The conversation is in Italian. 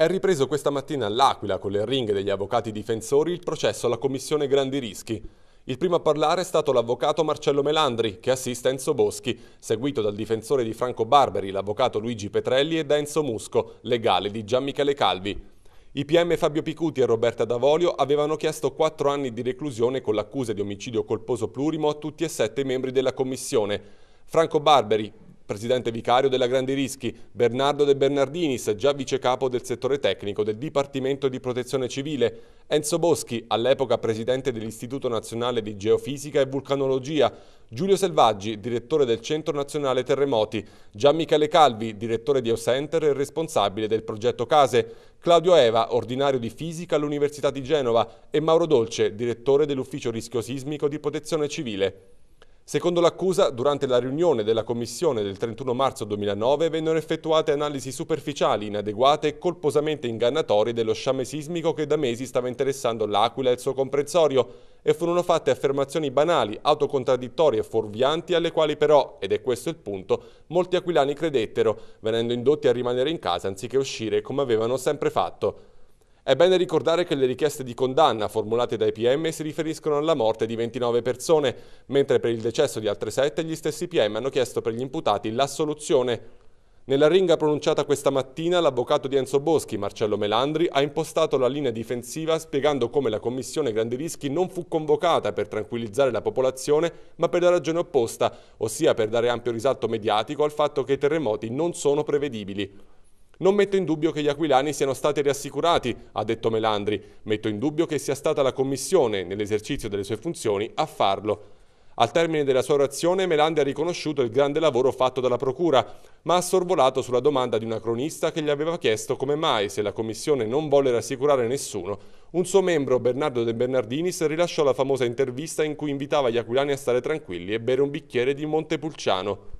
È ripreso questa mattina all'Aquila con le ringhe degli avvocati difensori il processo alla Commissione Grandi Rischi. Il primo a parlare è stato l'avvocato Marcello Melandri, che assiste Enzo Boschi, seguito dal difensore di Franco Barberi, l'avvocato Luigi Petrelli e da Enzo Musco, legale di Gian Michele Calvi. I PM Fabio Picuti e Roberta Davolio avevano chiesto quattro anni di reclusione con l'accusa di omicidio colposo plurimo a tutti e sette i membri della commissione. Franco Barberi, presidente vicario della Grandi Rischi, Bernardo De Bernardinis, già vice capo del settore tecnico del Dipartimento di Protezione Civile, Enzo Boschi, all'epoca presidente dell'Istituto Nazionale di Geofisica e Vulcanologia, Giulio Selvaggi, direttore del Centro Nazionale Terremoti, Gian Michele Calvi, direttore di Eusenter e responsabile del progetto Case, Claudio Eva, ordinario di fisica all'Università di Genova e Mauro Dolce, direttore dell'Ufficio Rischio Sismico di Protezione Civile. Secondo l'accusa, durante la riunione della Commissione del 31 marzo 2009 vennero effettuate analisi superficiali, inadeguate e colposamente ingannatorie dello sciame sismico che da mesi stava interessando l'Aquila e il suo comprensorio e furono fatte affermazioni banali, autocontraddittorie e fuorvianti alle quali però, ed è questo il punto, molti aquilani credettero, venendo indotti a rimanere in casa anziché uscire come avevano sempre fatto. È bene ricordare che le richieste di condanna formulate dai PM si riferiscono alla morte di 29 persone, mentre per il decesso di altre 7 gli stessi PM hanno chiesto per gli imputati l'assoluzione. Nella ringa pronunciata questa mattina l'avvocato di Enzo Boschi, Marcello Melandri, ha impostato la linea difensiva spiegando come la Commissione Grandi Rischi non fu convocata per tranquillizzare la popolazione, ma per la ragione opposta, ossia per dare ampio risalto mediatico al fatto che i terremoti non sono prevedibili. Non metto in dubbio che gli aquilani siano stati rassicurati, ha detto Melandri. Metto in dubbio che sia stata la Commissione, nell'esercizio delle sue funzioni, a farlo. Al termine della sua orazione Melandri ha riconosciuto il grande lavoro fatto dalla Procura, ma ha sorvolato sulla domanda di una cronista che gli aveva chiesto come mai, se la Commissione non volle rassicurare nessuno, un suo membro, Bernardo De Bernardinis, rilasciò la famosa intervista in cui invitava gli aquilani a stare tranquilli e bere un bicchiere di Montepulciano.